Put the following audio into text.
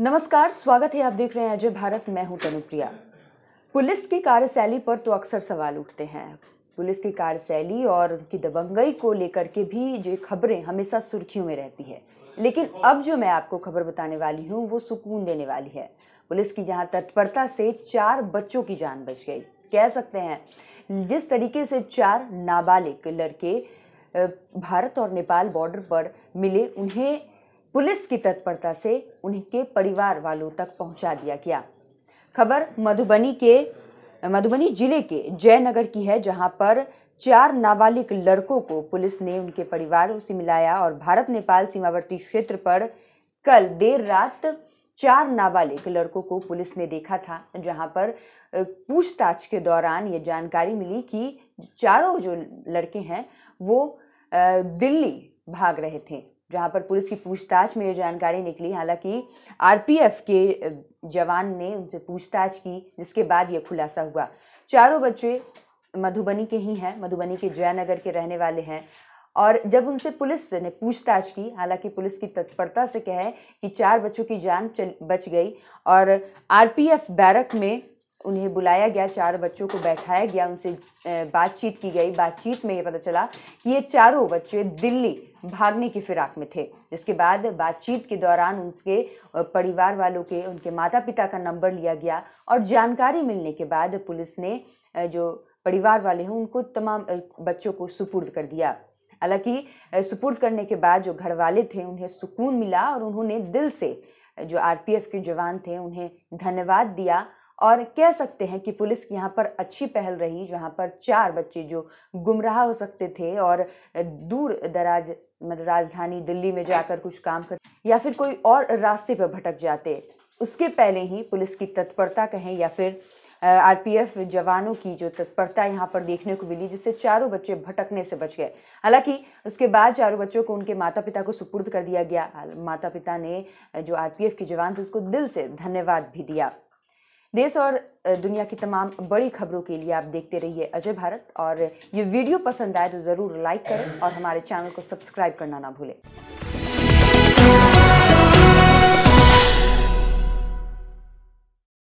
नमस्कार स्वागत है आप देख रहे हैं अजय भारत मैं हूं तनुप्रिया पुलिस की कार्यशैली पर तो अक्सर सवाल उठते हैं पुलिस की कार्यशैली और उनकी दबंगई को लेकर के भी ये खबरें हमेशा सुर्खियों में रहती है लेकिन अब जो मैं आपको खबर बताने वाली हूँ वो सुकून देने वाली है पुलिस की जहाँ तत्परता से चार बच्चों की जान बच गई कह सकते हैं जिस तरीके से चार नाबालिग लड़के भारत और नेपाल बॉर्डर पर मिले उन्हें पुलिस की तत्परता से उनके परिवार वालों तक पहुंचा दिया गया खबर मधुबनी के मधुबनी जिले के जयनगर की है जहां पर चार नाबालिग लड़कों को पुलिस ने उनके परिवारों से मिलाया और भारत नेपाल सीमावर्ती क्षेत्र पर कल देर रात चार नाबालिग लड़कों को पुलिस ने देखा था जहां पर पूछताछ के दौरान ये जानकारी मिली कि चारों जो लड़के हैं वो दिल्ली भाग रहे थे जहां पर पुलिस की पूछताछ में ये जानकारी निकली हालांकि आरपीएफ के जवान ने उनसे पूछताछ की जिसके बाद ये खुलासा हुआ चारों बच्चे मधुबनी के ही हैं मधुबनी के जयनगर के रहने वाले हैं और जब उनसे पुलिस ने पूछताछ की हालांकि पुलिस की तत्परता से कहे कि चार बच्चों की जान चल बच गई और आरपीएफ बैरक में उन्हें बुलाया गया चार बच्चों को बैठाया गया उनसे बातचीत की गई बातचीत में ये पता चला कि ये चारों बच्चे दिल्ली भागने की फिराक में थे जिसके बाद बातचीत के दौरान उनके परिवार वालों के उनके माता पिता का नंबर लिया गया और जानकारी मिलने के बाद पुलिस ने जो परिवार वाले हैं उनको तमाम बच्चों को सुपुर्द कर दिया हालांकि सुपुर्द करने के बाद जो घर वाले थे उन्हें सुकून मिला और उन्होंने दिल से जो आरपीएफ के जवान थे उन्हें धन्यवाद दिया और कह सकते हैं कि पुलिस की यहाँ पर अच्छी पहल रही जहाँ पर चार बच्चे जो गुमराह हो सकते थे और दूर दराज मतलब राजधानी दिल्ली में जाकर कुछ काम कर या फिर कोई और रास्ते पर भटक जाते उसके पहले ही पुलिस की तत्परता कहें या फिर आरपीएफ जवानों की जो तत्परता यहाँ पर देखने को मिली जिससे चारों बच्चे भटकने से बच गए हालांकि उसके बाद चारों बच्चों को उनके माता पिता को सुपुर्द कर दिया गया माता पिता ने जो आरपीएफ के जवान थे उसको दिल से धन्यवाद भी दिया देश और दुनिया की तमाम बड़ी खबरों के लिए आप देखते रहिए अजय भारत और ये वीडियो पसंद आए तो ज़रूर लाइक करें और हमारे चैनल को सब्सक्राइब करना ना भूलें